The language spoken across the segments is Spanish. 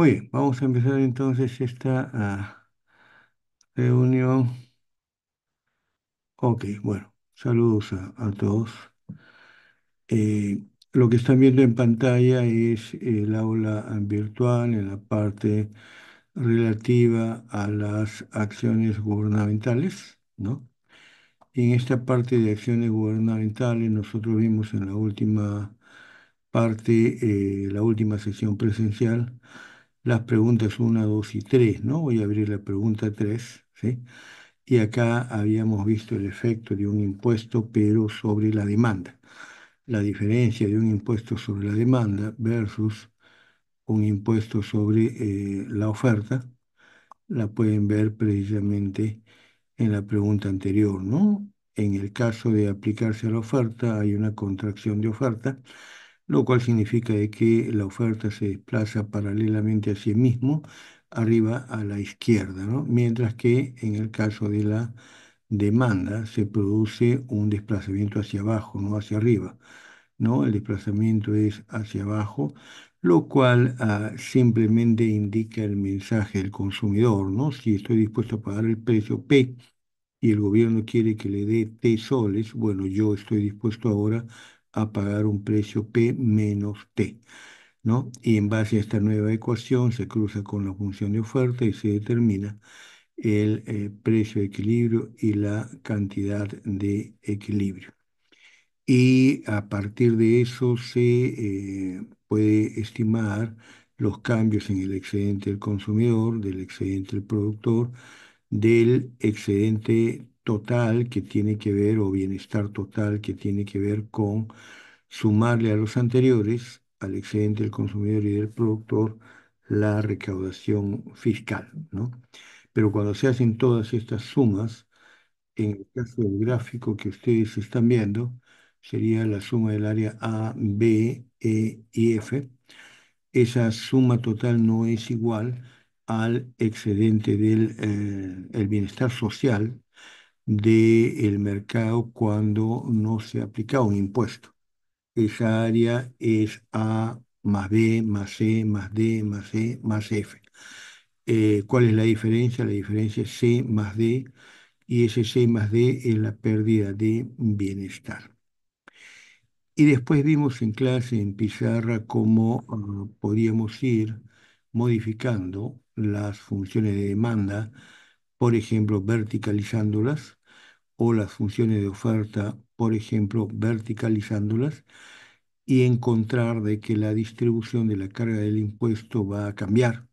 Muy bien, vamos a empezar entonces esta ah, reunión. Ok, bueno, saludos a, todos. Eh, lo que están viendo en pantalla es el aula virtual en la parte relativa a las acciones gubernamentales, ¿no? en esta parte de acciones gubernamentales, nosotros vimos en la última parte, eh, la última sesión presencial, las preguntas 1, 2 y 3, ¿no? Voy a abrir la pregunta 3, ¿sí? Y acá habíamos visto el efecto de un impuesto, pero sobre la demanda. La diferencia de un impuesto sobre la demanda versus un impuesto sobre eh, la oferta, la pueden ver precisamente en la pregunta anterior, ¿no? En el caso de aplicarse a la oferta, hay una contracción de oferta lo cual significa que la oferta se desplaza paralelamente a sí mismo, arriba a la izquierda, ¿no? mientras que en el caso de la demanda se produce un desplazamiento hacia abajo, no hacia arriba. ¿no? El desplazamiento es hacia abajo, lo cual ah, simplemente indica el mensaje del consumidor, ¿no? Si estoy dispuesto a pagar el precio P y el gobierno quiere que le dé T soles, bueno, yo estoy dispuesto ahora a pagar un precio P menos T. ¿no? Y en base a esta nueva ecuación se cruza con la función de oferta y se determina el eh, precio de equilibrio y la cantidad de equilibrio. Y a partir de eso se eh, puede estimar los cambios en el excedente del consumidor, del excedente del productor, del excedente total que tiene que ver, o bienestar total que tiene que ver con sumarle a los anteriores, al excedente del consumidor y del productor, la recaudación fiscal, ¿no? Pero cuando se hacen todas estas sumas, en el caso del gráfico que ustedes están viendo, sería la suma del área A, B, E y F. Esa suma total no es igual al excedente del eh, el bienestar social del mercado cuando no se aplica un impuesto. Esa área es A más B más C más D más E más F. Eh, ¿Cuál es la diferencia? La diferencia es C más D y ese C más D es la pérdida de bienestar. Y después vimos en clase, en pizarra, cómo podríamos ah, podíamos ir modificando las funciones de demanda por ejemplo, verticalizándolas, o las funciones de oferta, por ejemplo, verticalizándolas, y encontrar de que la distribución de la carga del impuesto va a cambiar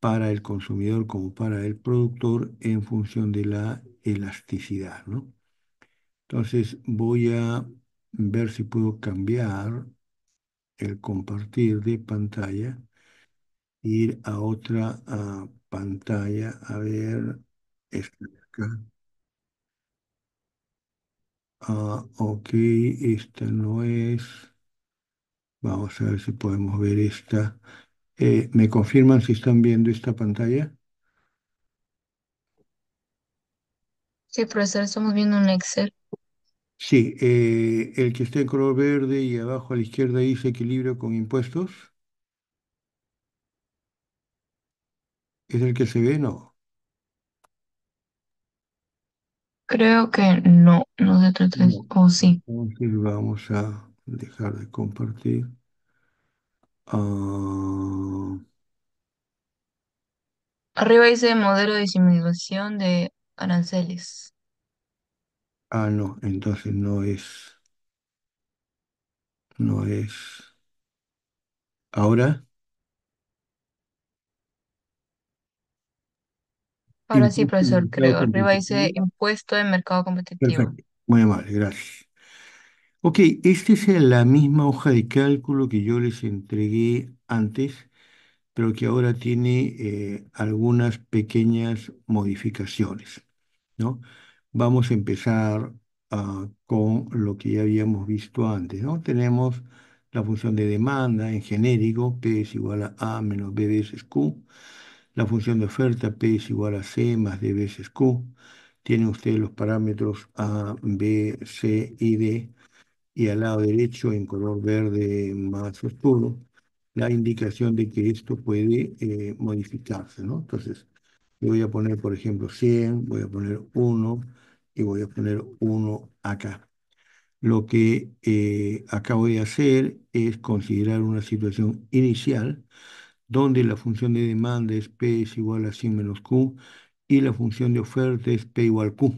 para el consumidor como para el productor en función de la elasticidad. ¿no? Entonces voy a ver si puedo cambiar el compartir de pantalla, ir a otra pantalla. A ver, esta acá. Ah, ok, esta no es. Vamos a ver si podemos ver esta. Eh, ¿me confirman si están viendo esta pantalla? Sí, profesor, estamos viendo un Excel. Sí, eh, el que está en color verde y abajo a la izquierda dice equilibrio con impuestos. ¿Es el que se ve? No. Creo que no, no se trata de eso. O oh, sí. vamos a dejar de compartir. Ah. Arriba dice modelo de disminución de aranceles. ah, no, entonces no es. No es. Ahora. Ahora sí, profesor, Creo que Arriba dice impuesto de mercado competitivo. Muy amable, gracias. Ok, esta es la misma hoja de cálculo que yo les entregué antes, pero que ahora tiene eh, algunas pequeñas modificaciones, ¿no? Vamos a empezar ah, con lo que ya habíamos visto antes, Tenemos la función de demanda en genérico, P es igual a A menos B veces Q. La función de oferta P es igual a C más D veces Q. Tienen ustedes los parámetros A, B, C y D. Y al lado derecho, en color verde más oscuro, la indicación de que esto puede eh, modificarse, ¿no? Entonces, le voy a poner, por ejemplo, 100, voy a poner 1 y voy a poner 1 acá. Lo que eh, acabo de hacer es considerar una situación inicial donde la función de demanda es P es igual a 100 menos Q y la función de oferta es P igual Q.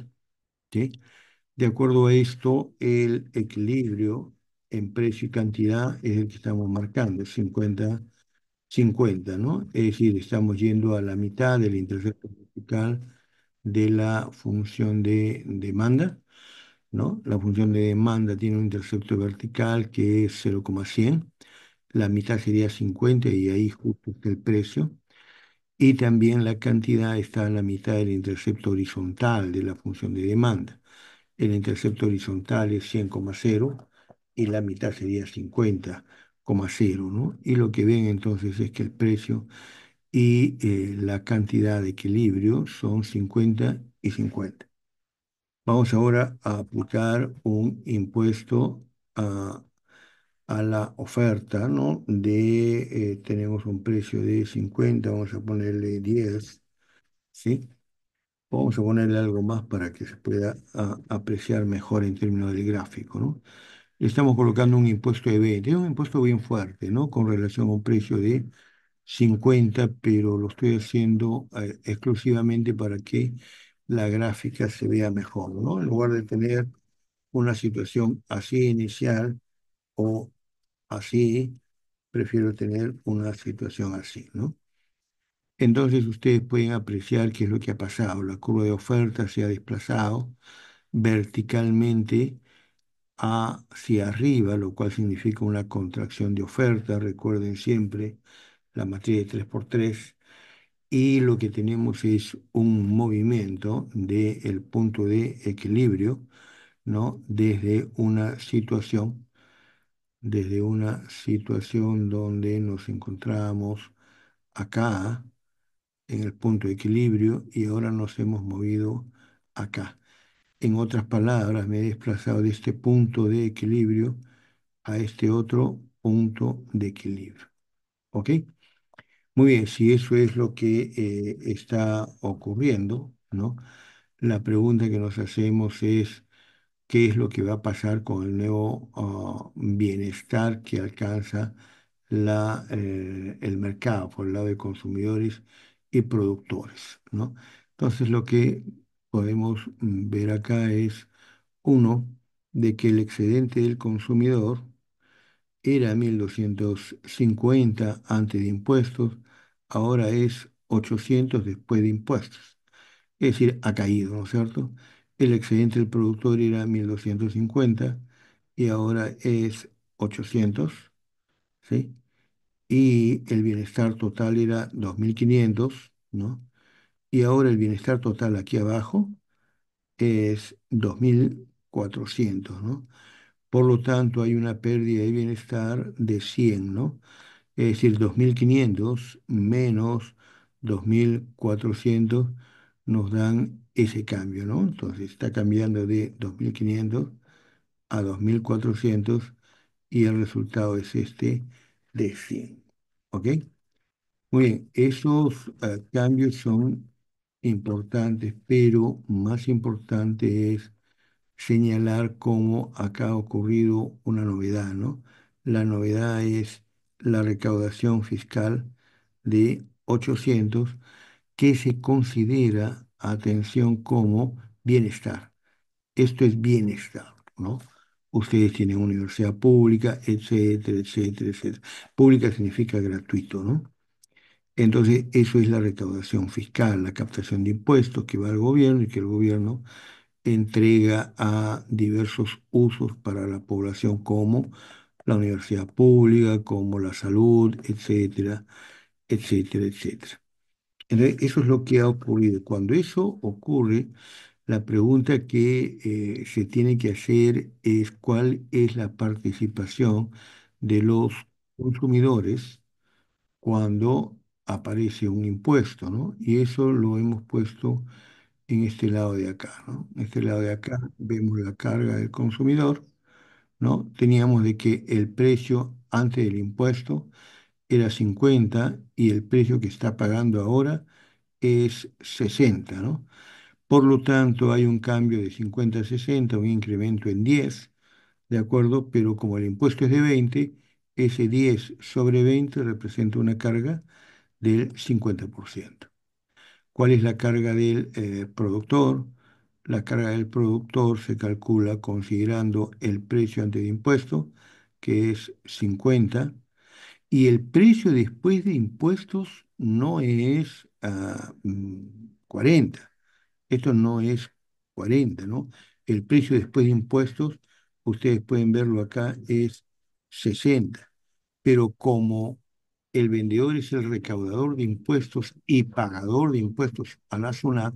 De acuerdo a esto, el equilibrio en precio y cantidad es el que estamos marcando, 50, 50, ¿no? Es decir, estamos yendo a la mitad del intercepto vertical de la función de demanda, ¿no? La función de demanda tiene un intercepto vertical que es 0,100 la mitad sería 50 y ahí justo el precio. Y también la cantidad está en la mitad del intercepto horizontal de la función de demanda. El intercepto horizontal es 100,0 y la mitad sería 50,0, ¿no? Y lo que ven entonces es que el precio y eh, la cantidad de equilibrio son 50 y 50. Vamos ahora a aplicar un impuesto a a la oferta, ¿no? De, eh, tenemos un precio de 50, vamos a ponerle 10, ¿sí? Vamos a ponerle algo más para que se pueda apreciar mejor en términos del gráfico, ¿no? estamos colocando un impuesto de 20, un impuesto bien fuerte, ¿no? Con relación a un precio de 50, pero lo estoy haciendo eh, exclusivamente para que la gráfica se vea mejor, ¿no? En lugar de tener una situación así inicial o así, prefiero tener una situación así, ¿no? Entonces ustedes pueden apreciar qué es lo que ha pasado. La curva de oferta se ha desplazado verticalmente hacia arriba, lo cual significa una contracción de oferta. Recuerden siempre la matriz de 3x3. Y lo que tenemos es un movimiento del punto de equilibrio, ¿no? Desde una situación desde una situación donde nos encontramos acá, en el punto de equilibrio, y ahora nos hemos movido acá. En otras palabras, me he desplazado de este punto de equilibrio a este otro punto de equilibrio. ¿Ok? Muy bien, si eso es lo que eh, está ocurriendo, ¿no? La pregunta que nos hacemos es, qué es lo que va a pasar con el nuevo ah, bienestar que alcanza eh, el mercado por el lado de consumidores y productores. Entonces lo que podemos mm, ver acá es, uno, de que el excedente del consumidor era 1.250 antes de impuestos, ahora es 800 después de impuestos. Es decir, ha caído, ¿no es cierto? El excedente del productor era 1250 y ahora es 800, ¿sí? Y el bienestar total era 2500, ¿no? Y ahora el bienestar total aquí abajo es 2400, ¿no? Por lo tanto, hay una pérdida de bienestar de 100, ¿no? Es decir, 2500 menos 2400 nos dan ese cambio, ¿no? Entonces está cambiando de 2500 a 2400 y el resultado es este de 100, ¿ok? Muy bien, esos eh, cambios son importantes, pero más importante es señalar cómo acá ha ocurrido una novedad, ¿no? La novedad es la recaudación fiscal de 800 que se considera atención como bienestar. Esto es bienestar, ¿no? Ustedes tienen universidad pública, etcétera, etcétera, etcétera. Pública significa gratuito, ¿no? Entonces, eso es la recaudación fiscal, la captación de impuestos que va al gobierno y que el gobierno entrega a diversos usos para la población, como la universidad pública, como la salud, etcétera, etcétera, etcétera eso es lo que ha ocurrido. Cuando eso ocurre, la pregunta que eh, se tiene que hacer es cuál es la participación de los consumidores cuando aparece un impuesto, ¿no? Y eso lo hemos puesto en este lado de acá, ¿no? En este lado de acá vemos la carga del consumidor, ¿no? Teníamos de que el precio antes del impuesto era 50 y el precio que está pagando ahora es 60, ¿no? Por lo tanto, hay un cambio de 50 a 60, un incremento en 10, ¿de acuerdo? Pero como el impuesto es de 20, ese 10 sobre 20 representa una carga del 50%. ¿Cuál es la carga del eh, productor? La carga del productor se calcula considerando el precio ante de impuesto, que es 50 y el precio después de impuestos no es 40. Ah, mm, Esto no es 40, ¿no? El precio después de impuestos, ustedes pueden verlo acá, es 60. Pero como el vendedor es el recaudador de impuestos y pagador de impuestos a la SUNAT,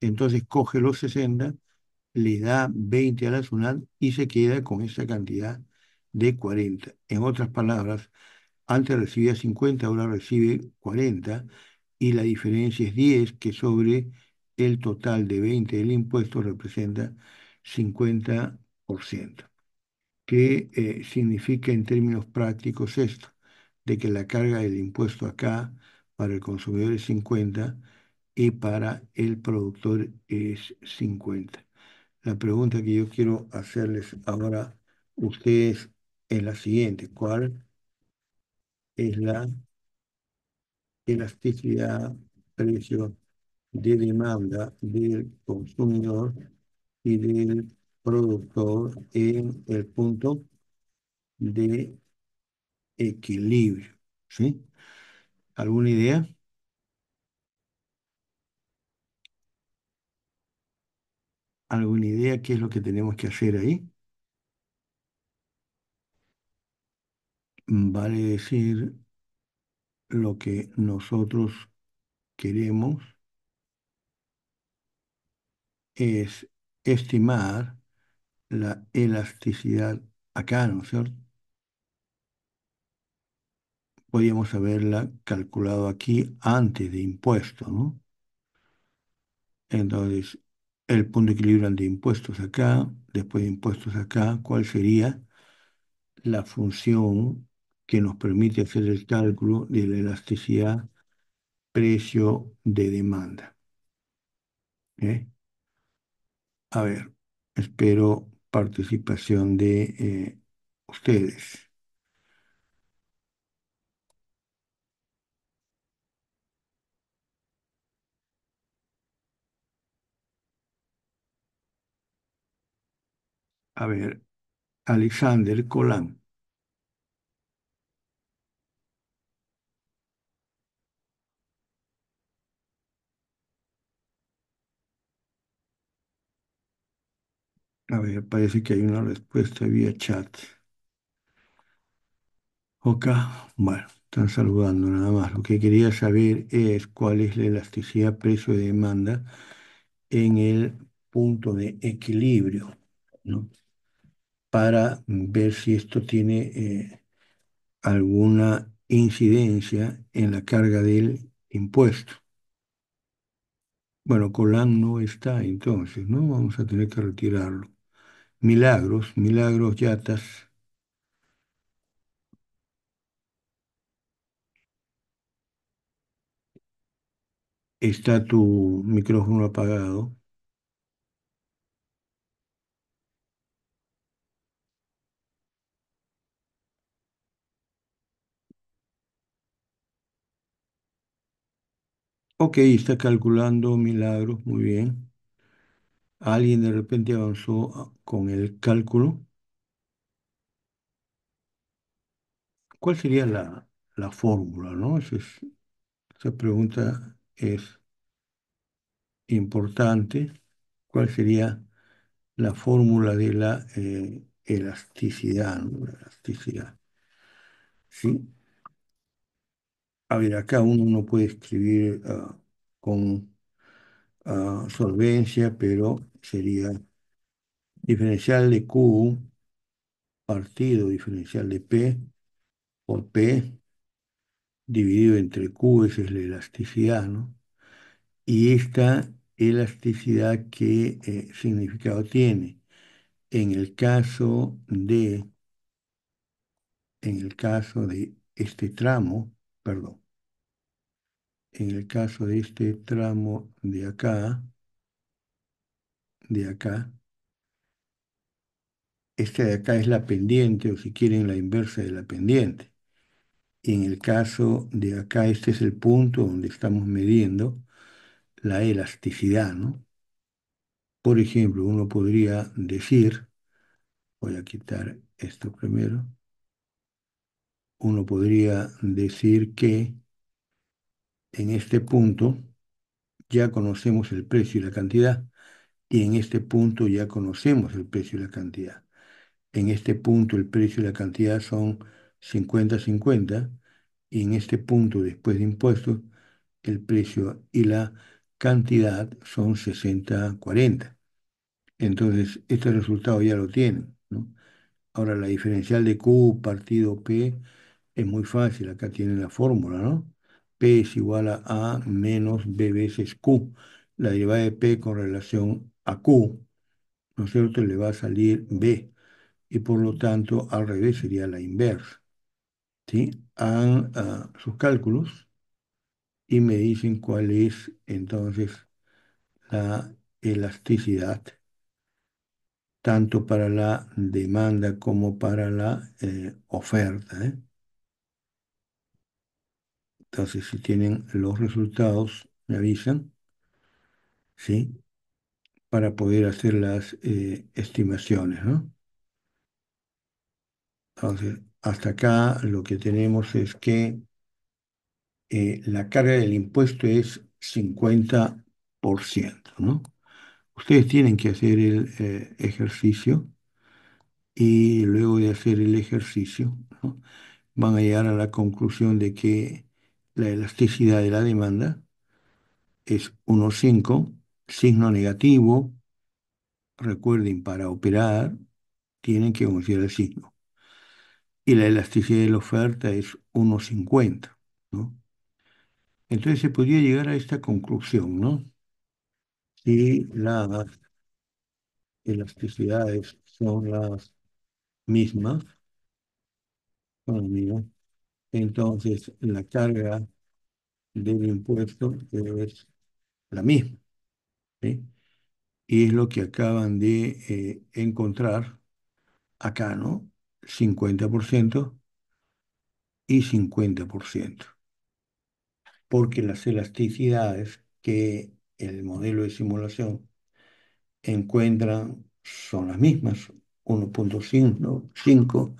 entonces coge los 60, le da 20 a la SUNAT y se queda con esa cantidad de 40. En otras palabras, antes recibía 50, ahora recibe 40 y la diferencia es 10, que sobre el total de 20 del impuesto representa 50%. ¿Qué eh, significa en términos prácticos esto? De que la carga del impuesto acá para el consumidor es 50 y para el productor es 50. La pregunta que yo quiero hacerles ahora ustedes es la siguiente. ¿Cuál es la elasticidad precio de demanda del consumidor y del productor en el punto de equilibrio. ¿Sí? ¿Alguna idea? ¿Alguna idea qué es lo que tenemos que hacer ahí? vale decir lo que nosotros queremos es estimar la elasticidad acá, ¿no es cierto? Podríamos haberla calculado aquí antes de impuestos, ¿no? Entonces, el punto de equilibrio de impuestos acá, después de impuestos acá, ¿cuál sería la función que nos permite hacer el cálculo de la elasticidad precio de demanda. ¿Eh? A ver, espero participación de eh, ustedes. A ver, Alexander Colán. A ver, parece que hay una respuesta vía chat. Ok, bueno, están saludando nada más. Lo que quería saber es cuál es la elasticidad precio de demanda en el punto de equilibrio, ¿no? Para ver si esto tiene eh, alguna incidencia en la carga del impuesto. Bueno, Colán no está entonces, ¿no? Vamos a tener que retirarlo. Milagros, Milagros Yatas. Está tu micrófono apagado. Ok, está calculando milagros, muy bien. Alguien de repente avanzó ah, con el cálculo. ¿Cuál sería la, fórmula? ¿no? Esa, pregunta es importante. ¿Cuál sería la fórmula de la eh, elasticidad? elasticidad. ¿Sí? A ver, acá uno no puede escribir ah, con ah, solvencia, pero sería diferencial de Q partido diferencial de P por P dividido entre Q, esa es la elasticidad, ¿no? Y esta elasticidad qué eh, significado tiene. En el caso de en el caso de este tramo, perdón, en el caso de este tramo de acá, de acá. este de acá es la pendiente o si quieren la inversa de la pendiente. Y en el caso de acá, este es el punto donde estamos midiendo la elasticidad, ¿no? Por ejemplo, uno podría decir, voy a quitar esto primero, uno podría decir que en este punto ya conocemos el precio y la cantidad y en este punto ya conocemos el precio y la cantidad. En este punto el precio y la cantidad son 50-50 y en este punto después de impuestos el precio y la cantidad son 60-40. Entonces este resultado ya lo tienen. ¿no? Ahora la diferencial de Q partido P es muy fácil, acá tienen la fórmula, ¿no? P es igual a A menos B veces Q, la derivada de P con relación a Q, ¿no es cierto?, le va a salir B. Y por lo tanto, al revés sería la inversa. ¿Sí? Hagan ah, sus cálculos y me dicen cuál es entonces la elasticidad, tanto para la demanda como para la eh, oferta. ¿eh? Entonces, si tienen los resultados, me avisan. ¿Sí? para poder hacer las eh, estimaciones. ¿no? Entonces, hasta acá lo que tenemos es que eh, la carga del impuesto es 50%. ¿no? Ustedes tienen que hacer el eh, ejercicio y luego de hacer el ejercicio van a llegar a la conclusión de que la elasticidad de la demanda es 1,5 signo negativo, recuerden, para operar tienen que considerar el signo. Y la elasticidad de la oferta es 1,50, ¿no? Entonces se podría llegar a esta conclusión, ¿no? Si las elasticidades son las mismas, entonces la carga del impuesto es la misma. Y es lo que acaban de eh, encontrar acá, ¿no? 50% y 50%. Porque las elasticidades que el modelo de simulación encuentran son las mismas, 1.5,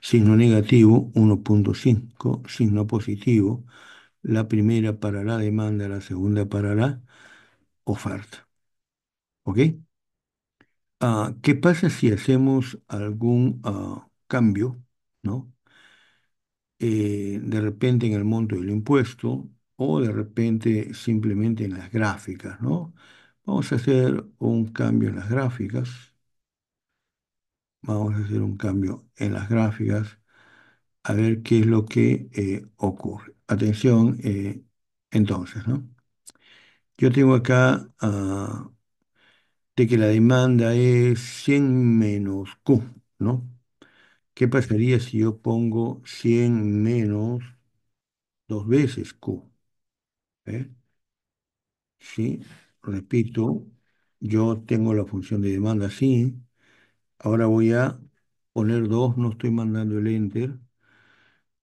signo negativo, 1.5, signo positivo, la primera para la demanda, la segunda para la oferta. ¿Ok? Ah, ¿qué pasa si hacemos algún ah, cambio, ¿no? Eh, de repente en el monto del impuesto o de repente simplemente en las gráficas, ¿no? Vamos a hacer un cambio en las gráficas. Vamos a hacer un cambio en las gráficas a ver qué es lo que eh, ocurre. Atención, eh, entonces, ¿no? Yo tengo acá... Ah, de que la demanda es 100 menos Q, ¿no? ¿Qué pasaría si yo pongo 100 menos dos veces Q? ¿Eh? Sí, repito, yo tengo la función de demanda, así. Ahora voy a poner 2, no estoy mandando el enter.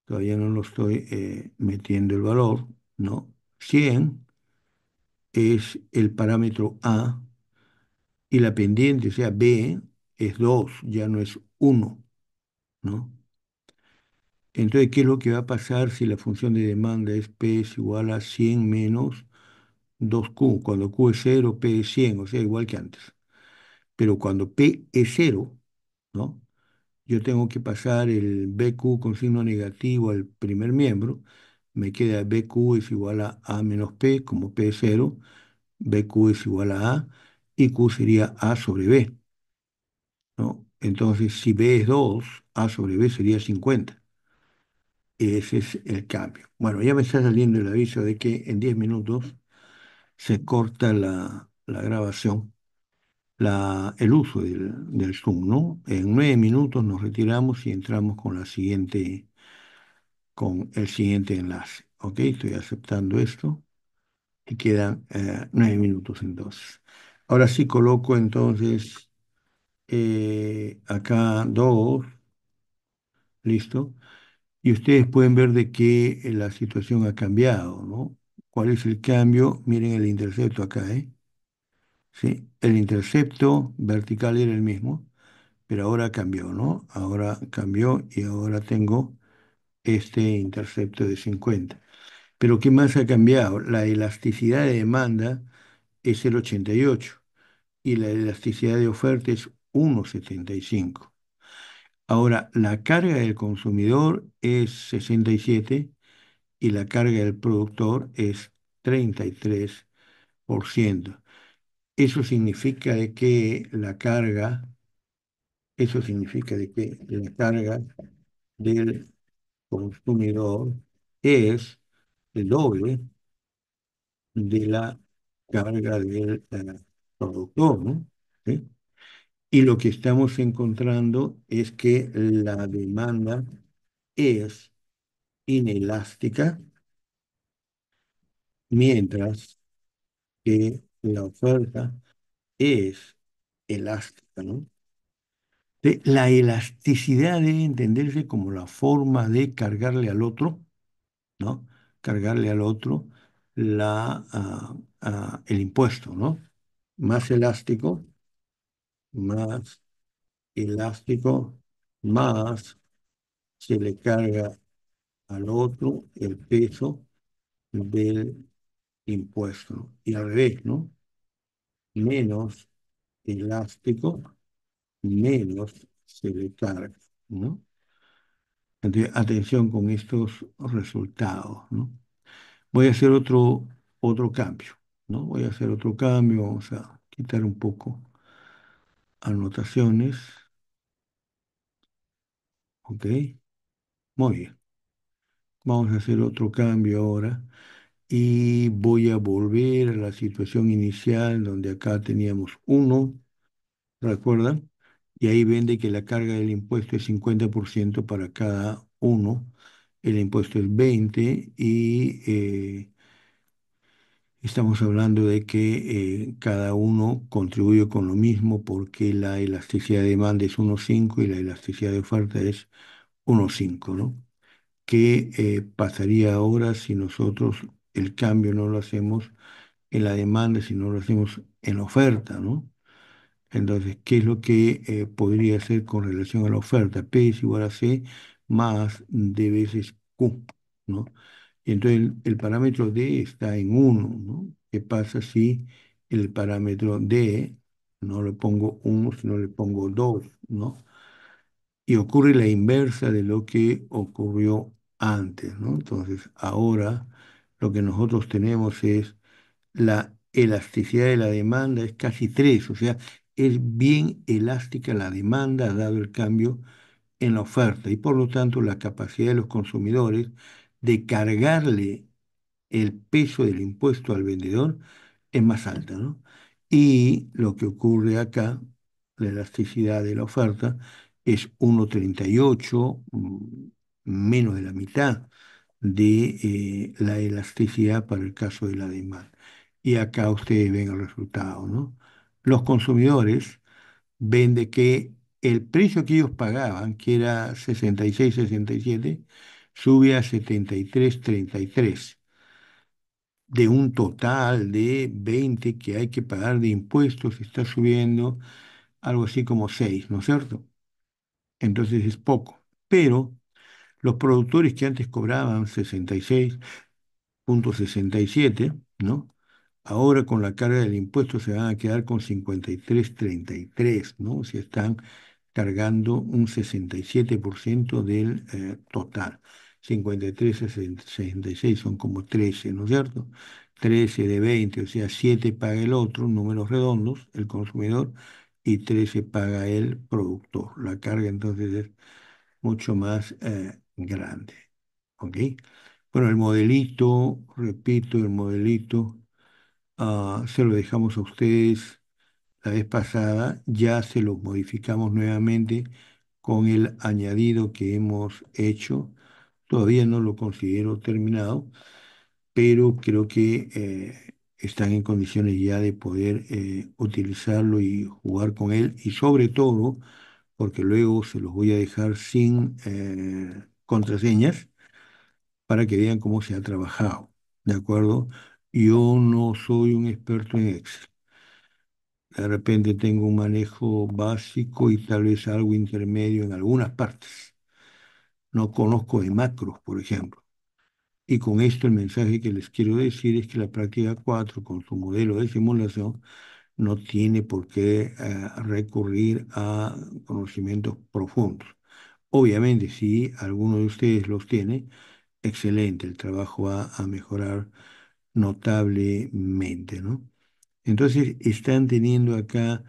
Todavía no lo estoy eh, metiendo el valor, ¿no? 100 es el parámetro A y la pendiente, o sea, B, es 2, ya no es 1, ¿no? Entonces, ¿qué es lo que va a pasar si la función de demanda es P es igual a 100 menos 2Q? Cuando Q es 0, P es 100, o sea, igual que antes. Pero cuando P es 0, ¿no? Yo tengo que pasar el BQ con signo negativo al primer miembro, me queda BQ es igual a A menos P, como P es 0, BQ es igual a A, y Q sería A sobre B. ¿no? Entonces, si B es 2, A sobre B sería 50. Ese es el cambio. Bueno, ya me está saliendo el aviso de que en 10 minutos se corta la, grabación, la, el uso del, Zoom, ¿no? En 9 minutos nos retiramos y entramos con la siguiente, con el siguiente enlace. Ok, estoy aceptando esto y quedan 9 eh, minutos entonces. Ahora sí coloco entonces eh, acá dos. Listo. Y ustedes pueden ver de que eh, la situación ha cambiado, ¿no? ¿Cuál es el cambio? Miren el intercepto acá, ¿eh? ¿Sí? El intercepto vertical era el mismo, pero ahora cambió, ¿no? Ahora cambió y ahora tengo este intercepto de 50. Pero ¿qué más ha cambiado? La elasticidad de demanda es el 88 y la elasticidad de oferta es 1,75. Ahora, la carga del consumidor es 67 y la carga del productor es 33%. Eso significa que la carga, eso significa de que la carga del consumidor es el doble de la carga del productor, ¿no? Y lo que estamos encontrando es que la demanda es inelástica, mientras que la oferta es elástica, ¿no? La elasticidad debe entenderse como la forma de cargarle al otro, ¿no? Cargarle al otro la, ah, ah, el impuesto, ¿no? más elástico, más elástico, más se le carga al otro el peso del impuesto. Y al revés, ¿no? Menos elástico, menos se le carga, ¿no? atención con estos resultados, ¿no? Voy a hacer otro, otro cambio. ¿no? Voy a hacer otro cambio, vamos a quitar un poco anotaciones. Ok, muy bien. Vamos a hacer otro cambio ahora y voy a volver a la situación inicial donde acá teníamos uno ¿recuerdan? Y ahí vende que la carga del impuesto es 50% para cada uno, el impuesto es 20 y eh, Estamos hablando de que eh, cada uno contribuye con lo mismo porque la elasticidad de demanda es 1,5 y la elasticidad de oferta es 1,5, ¿no? ¿Qué eh, pasaría ahora si nosotros el cambio no lo hacemos en la demanda, si no lo hacemos en la oferta, ¿no? Entonces, ¿qué es lo que eh, podría hacer con relación a la oferta? P es igual a C más D veces Q, ¿no? entonces el, parámetro D está en 1, ¿Qué pasa si el parámetro D no le pongo 1, sino le pongo 2, ¿no? Y ocurre la inversa de lo que ocurrió antes, ¿no? Entonces ahora lo que nosotros tenemos es la elasticidad de la demanda es casi 3, o sea, es bien elástica la demanda dado el cambio en la oferta y por lo tanto la capacidad de los consumidores de cargarle el peso del impuesto al vendedor es más alta, ¿no? Y lo que ocurre acá, la elasticidad de la oferta, es 1,38, mm, menos de la mitad de eh, la elasticidad para el caso de la demanda. Y acá ustedes ven el resultado, ¿no? Los consumidores ven de que el precio que ellos pagaban, que era 66, 67, sube a 73.33 de un total de 20 que hay que pagar de impuestos, está subiendo algo así como 6, ¿no es cierto? Entonces es poco. Pero los productores que antes cobraban 66.67, ¿no? Ahora con la carga del impuesto se van a quedar con 53.33, ¿no? si están cargando un 67% del eh, total. 53, 66 son como 13, ¿no es cierto? 13 de 20, o sea, 7 paga el otro, números redondos, el consumidor, y 13 paga el productor. La carga entonces es mucho más eh, grande. ¿Ok? Bueno, el modelito, repito, el modelito ah, se lo dejamos a ustedes la vez pasada, ya se lo modificamos nuevamente con el añadido que hemos hecho Todavía no lo considero terminado, pero creo que eh, están en condiciones ya de poder eh, utilizarlo y jugar con él. Y sobre todo, porque luego se los voy a dejar sin eh, contraseñas para que vean cómo se ha trabajado. ¿De acuerdo? Yo no soy un experto en Excel. De repente tengo un manejo básico y tal vez algo intermedio en algunas partes no conozco de macros, por ejemplo. Y con esto el mensaje que les quiero decir es que la práctica 4, con su modelo de simulación, no tiene por qué eh, recurrir a conocimientos profundos. Obviamente, si alguno de ustedes los tiene, excelente, el trabajo va a mejorar notablemente, ¿no? Entonces, están teniendo acá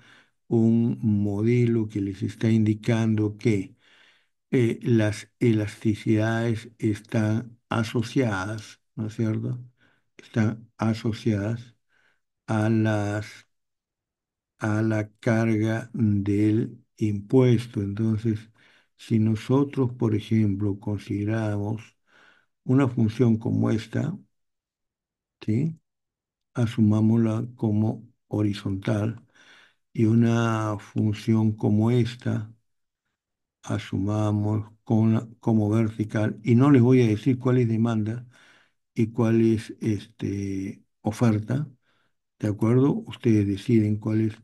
un modelo que les está indicando que eh, las elasticidades están asociadas, ¿no es cierto? Están asociadas a, las, a la carga del impuesto. Entonces, si nosotros, por ejemplo, consideramos una función como esta, ¿sí? asumámosla como horizontal, y una función como esta, asumamos como vertical y no les voy a decir cuál es demanda y cuál es este, oferta, ¿de acuerdo? Ustedes deciden cuál es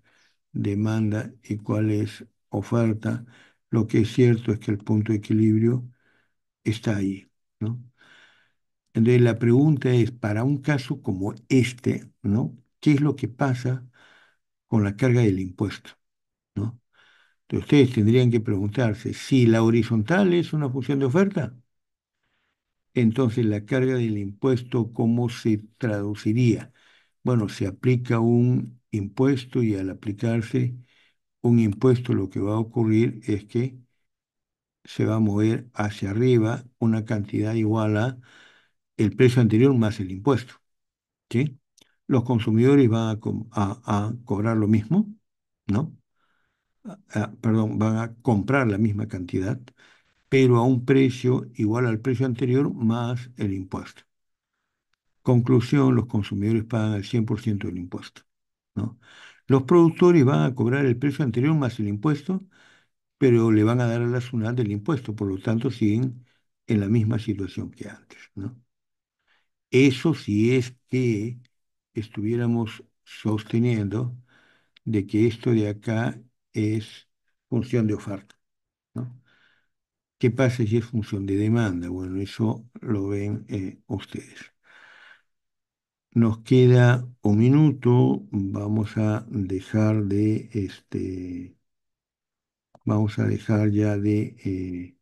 demanda y cuál es oferta. Lo que es cierto es que el punto de equilibrio está ahí, ¿no? Entonces la pregunta es, para un caso como este, ¿no? ¿Qué es lo que pasa con la carga del impuesto? ustedes tendrían que preguntarse, si la horizontal es una función de oferta, entonces la carga del impuesto, ¿cómo se traduciría? Bueno, se aplica un impuesto y al aplicarse un impuesto lo que va a ocurrir es que se va a mover hacia arriba una cantidad igual a el precio anterior más el impuesto. ¿sí? Los consumidores van a cobrar lo mismo, ¿no? Ah, perdón, van a comprar la misma cantidad, pero a un precio igual al precio anterior más el impuesto. Conclusión, los consumidores pagan el 100% del impuesto. ¿no? Los productores van a cobrar el precio anterior más el impuesto, pero le van a dar a la SUNAT del impuesto, por lo tanto siguen en la misma situación que antes. ¿no? Eso sí es que estuviéramos sosteniendo de que esto de acá es función de oferta. ¿no? ¿Qué pasa si es función de demanda? Bueno, eso lo ven eh, ustedes. Nos queda un minuto, vamos a dejar de este, vamos a dejar ya de eh,